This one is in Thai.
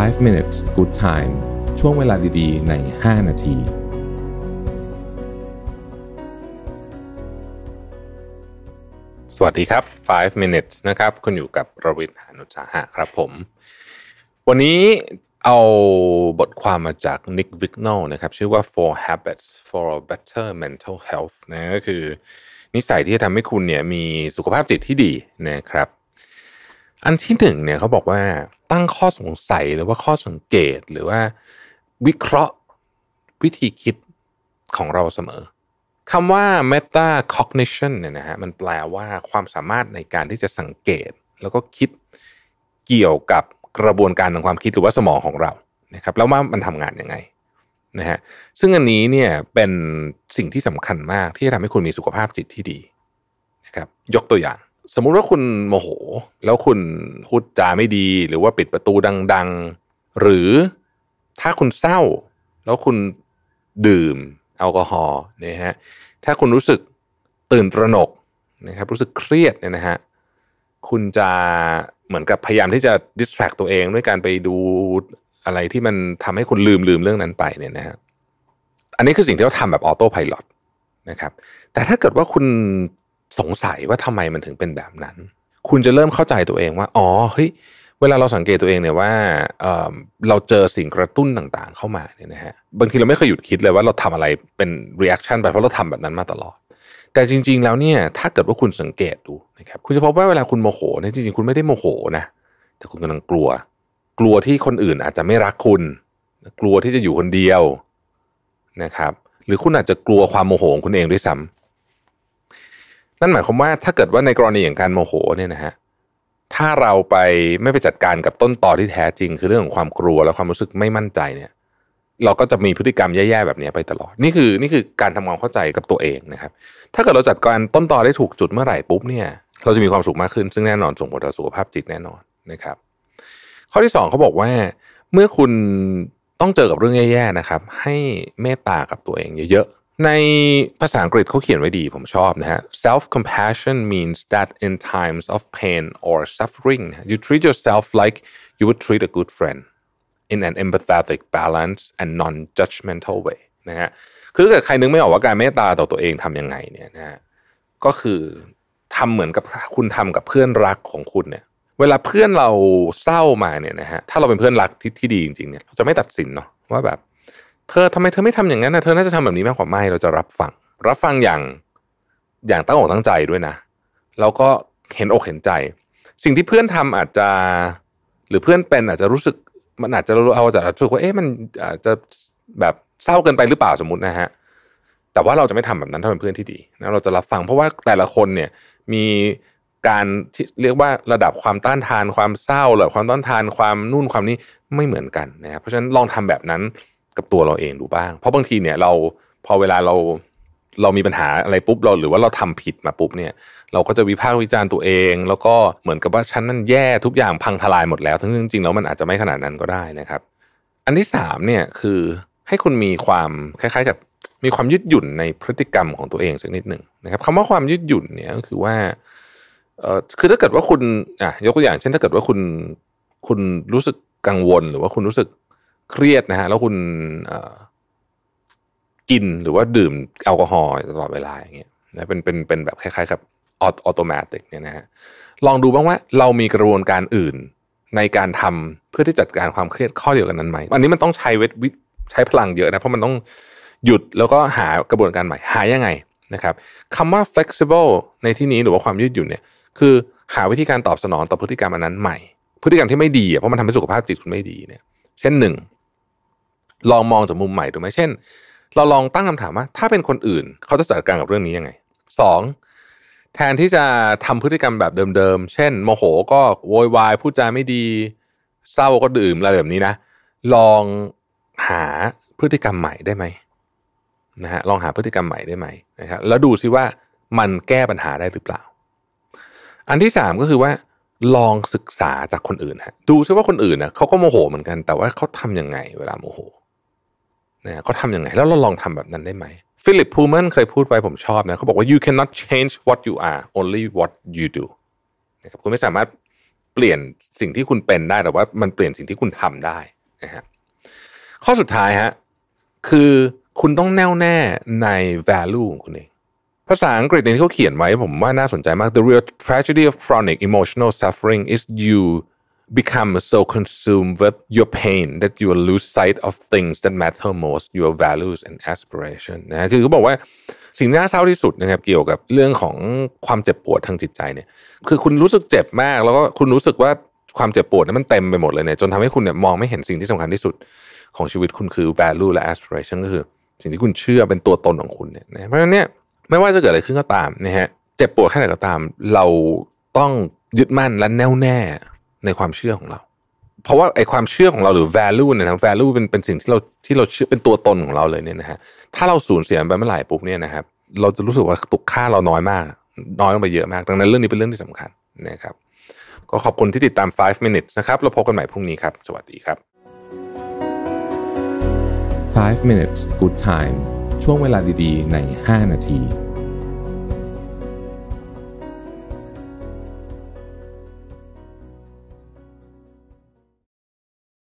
5 minutes good time ช่วงเวลาดีๆ ใน 5 นาที สวัสดีครับ 5 minutes นะครับ คุณอยู่กับระวิทย์หานุสาหะ ครับผม วันนี้เอาบทความมาจาก Nick v i g n o l นะครับ ชื่อว่า Four Habits for Better Mental Health นะก็คือ นิสัยที่จะทำให้คุณเนี่ยมีสุขภาพจิตที่ดีนะครับอันที่หนึ่งเนี่ยเขาบอกว่าตั้งข้อสงสัยหรือว่าข้อสังเกตหรือว่า วิเคราะห์วิธีคิดของเราเสมอคำว่า meta cognition เนี่ยนะฮะมันแปลว่าความสามารถในการที่จะสังเกต แล้วก็คิดเกี่ยวกับกระบวนการของความคิดหรือว่าสมองของเรานะครับแล้วว่ามันทำงานยังไงนะฮะซึ่งอันนี้เนี่ยเป็นสิ่งที่สำคัญมากที่จะทำให้คุณมีสุขภาพจิตที่ดีนะครับยกตัวอย่างสมมุติว่าคุณโมโห แล้วคุณพูดจาไม่ดี หรือว่าปิดประตูดัง ๆ หรือถ้าคุณเศร้าแล้วคุณดื่มแอลกอฮอล์นะฮะถ้าคุณรู้สึกตื่นตระหนกนะครับรู้สึกเครียดเนี่ยนะฮะคุณจะเหมือนกับพยายามที่จะดิสแทรกตัวเอง ด้วยการไปดูอะไรที่มันทำให้คุณลืมลืมเรื่องนั้นไปเนี่ยนะฮะอันนี้คือสิ่งที่เราทำแบบออโต้พายโนะครับแต่ถ้าเกิดว่าคุณสงสัยว่าทำไมมันถึงเป็นแบบนั้น คุณจะเริ่มเข้าใจตัวเองว่า อ๋อ เฮ้ย เวลาเราสังเกตตัวเองเนี่ยว่าเเราเจอสิ่งกระตุ้นต่าง ๆเข้ามาเนี่ยนะฮะ บางทีเราไม่เคยหยุดคิดเลยว่าเราทำอะไรเป็นีแอคชั่นไปเพราะเราทำแบบนั้นมาตลอด แต่จริง ๆ แล้วเนี่ย ถ้าเกิดว่าคุณสังเกตดูนะครับ คุณจะพบว่าเวลาคุณโมโหเนี่ยจริง ๆคุณไม่ได้โมโหนะ แต่คุณกำลังกลัว กลัวที่คนอื่นอาจจะไม่รักคุณ กลัวที่จะอยู่คนเดียวนะครับ หรือคุณอาจจะกลัวความโมโหของคุณเองด้วยซ้ำนั่นหมายความว่าถ้าเกิดว่าในกรณีอย่างการโมโหเนี่ยนะฮะถ้าเราไปไม่ไปจัดการกับต้นตอที่แท้จริงคือเรื่องของความกลัวและความรู้สึกไม่มั่นใจเนี่ยเราก็จะมีพฤติกรรมแย่ๆแบบนี้ไปตลอดนี่คือนี่คือการทำความเข้าใจกับตัวเองนะครับถ้าเกิดเราจัดการต้นตอได้ถูกจุดเมื่อไหร่ปุ๊บเนี่ยเราจะมีความสุขมากขึ้นซึ่งแน่นอนส่งผลต่อสุขภาพจิตแน่นอนนะครับข้อที่ 2เขาบอกว่าเมื่อคุณต้องเจอกับเรื่องแย่ๆนะครับให้เมตตากับตัวเองเยอะในภาษาอังกฤษเขาเขียนไว้ดีผมชอบนะฮะ self compassion means that in times of pain or suffering you treat yourself like you would treat a good friend in an empathetic balance and non judgmental way นะฮะ คือถ้าเกิดใครนึกไม่ออกว่าการเมตตาต่อตัวเองทำยังไงเนี่ยนะฮะ ก็คือทำเหมือนกับคุณทำกับเพื่อนรักของคุณเนี่ย เวลาเพื่อนเราเศร้ามาเนี่ยนะฮะ ถ้าเราเป็นเพื่อนรักที่ที่ดีจริงๆเนี่ยเราจะไม่ตัดสินเนาะว่าแบบเธอทำไมเธอไม่ทำอย่างนั้นนะเธอน่าจะทำแบบนี้มากกว่าไม่เราจะรับฟังรับฟังอย่างอย่างตั้งอกตั้งใจด้วยนะแล้วก็เห็นอกเห็นใจ สิ่งที่เพื่อนทำอาจจะ หรือเพื่อนเป็นอาจจะรู้สึกมันอาจจะเอาจากรู้สึกว่าเอ๊ะมันอาจจะแบบเศร้าเกินไปหรือเปล่าสมมตินะฮะแต่ว่าเราจะไม่ทำแบบนั้นถ้าเป็นเพื่อนที่ดีนะเราจะรับฟังเพราะว่าแต่ละคนเนี่ยมีการที่เรียกว่าระดับความต้านทานความเศร้าหรือความต้านทานความนู่นความนี้ไม่เหมือนกันนะครับเพราะฉะนั้นลองทำแบบนั้นกับตัวเราเองดูบ้าง เพราะบางทีเนี่ยเราพอเวลาเราเรามีปัญหาอะไรปุ๊บเรา หรือว่าเราทำผิดมาปุ๊บเนี่ย เราก็จะวิพากษ์วิจารณ์ตัวเอง แล้วก็เหมือนกับว่าฉันนั่นแย่ทุกอย่างพังทลายหมดแล้ว ทั้งจริงๆแล้วมันอาจจะไม่ขนาดนั้นก็ได้นะครับ อันที่สามเนี่ยคือให้คุณมีความคล้ายๆ กับ มีความยืดหยุ่นในพฤติกรรมของตัวเองสักนิดหนึ่งนะครับคำว่าความยืดหยุ่นเนี่ยก็คือว่าเออคือถ้าเกิดว่าคุณอ่ะยกตัวอย่างเช่นถ้าเกิดว่าคุณ คุณรู้สึกกังวลหรือว่าคุณรู้สึกเครียดนะฮะแล้วคุณกินหรือว่าดื่มแอลกอฮอล์ตลอดเวลาอย่างเงี้ยนะเป็นเป็นเป็นแบบคล้ายๆกับออโตเมติกเนี่ยนะฮะลองดูบ้างว่าเรามีกระบวนการอื่นในการทำเพื่อที่จัดการความเครียดข้อเดียวกันนั้นไหมอันนี้มันต้องใช้เวทใช้พลังเยอะนะเพราะมันต้องหยุดแล้วก็หากระบวนการใหม่หายังไงนะครับคำว่า flexible ในที่นี้หรือว่าความยืดหยุ่นเนี่ยคือหาวิธีการตอบสนองต่อพฤติกรรมอันนั้นใหม่ พฤติกรรมที่ไม่ดีเพราะมันทำให้สุขภาพจิตคุณไม่ดีเนี่ยเช่นหนึ่ง ลองมองจากมุมใหม่ถูกไหมเช่น เราลองตั้งคำถามว่า ถ้าเป็นคนอื่นเขาจะจัดการกับเรื่องนี้ยังไง สอง แทนที่จะทำพฤติกรรมแบบเดิมๆเช่นโมโหก็ โวยวายพูดจาไม่ดี เศร้าก็ดื่มอะไรแบบนี้นะ ลองหาพฤติกรรมใหม่ได้ไหมนะฮะลองหาพฤติกรรมใหม่ได้ไหมนะครับแล้วดูซิว่ามันแก้ปัญหาได้หรือเปล่า อันที่สามก็คือว่าลองศึกษาจากคนอื่นฮะดูซิว่าคนอื่นนะเขาก็โมโหเหมือนกัน แต่ว่าเขาทํำยังไงเวลาโมโหนะเขาทำยังไง แล้วเราลองทำแบบนั้นได้ไหมฟิลิปพูมันเคยพูดไว้ผมชอบนะเขาบอกว่า you cannot change what you are only what you do นะครับคุณไม่สามารถเปลี่ยนสิ่งที่คุณเป็นได้ แต่ว่ามันเปลี่ยนสิ่งที่คุณทำได้นะฮะข้อสุดท้ายฮะคือคุณต้องแน่วแน่ใน value ของคุณเองภาษาอังกฤษนี่เขาเขียนไว้ผมว่าน่าสนใจมาก the real tragedy of chronic emotional suffering is you become so consumed with your pain that you lose sight of things that matter most your values and aspiration นะ คือเขาบอกว่าสิ่งที่น่าเศร้าที่สุดนะครับเกี่ยวกับเรื่องของความเจ็บปวดทางจิตใจเนี่ย คือคุณรู้สึกเจ็บมาก แล้วก็คุณรู้สึกว่าความเจ็บปวดนั้นมันเต็มไปหมดเลยเนี่ยจนทำให้คุณเนี่ยมองไม่เห็นสิ่งที่สำคัญที่สุดของชีวิตคุณคือ value และ aspiration ก็คือสิ่งที่คุณเชื่อเป็นตัวตนของคุณเนี่ยนะเพราะฉะนั้นเนี่ยไม่ว่าจะเกิดอะไรขึ้นก็ตามนะฮะเจ็บปวดแค่ไหนก็ตาม เราต้องยึดมั่นและแน่วแน่ในความเชื่อของเรา เพราะว่าไอความเชื่อของเราหรือ value เนี่ยนะ value เป็นเป็นสิ่งที่เราที่เราเชื่อเป็นตัวตนของเราเลยเนี่ยนะฮะถ้าเราสูญเสียไปเมื่อไหร่ปุ๊บเนี่ยนะครับเราจะรู้สึกว่าตุกค่าเราน้อยมาก น้อยลงไปเยอะมาก ดังนั้นเรื่องนี้เป็นเรื่องที่สำคัญนะครับก็ขอบคุณที่ติดตาม5 minutes นะครับเราพบกันใหม่พรุ่งนี้ครับ สวัสดีครับ5 minutes good time ช่วงเวลาดีๆ ใน 5 นาที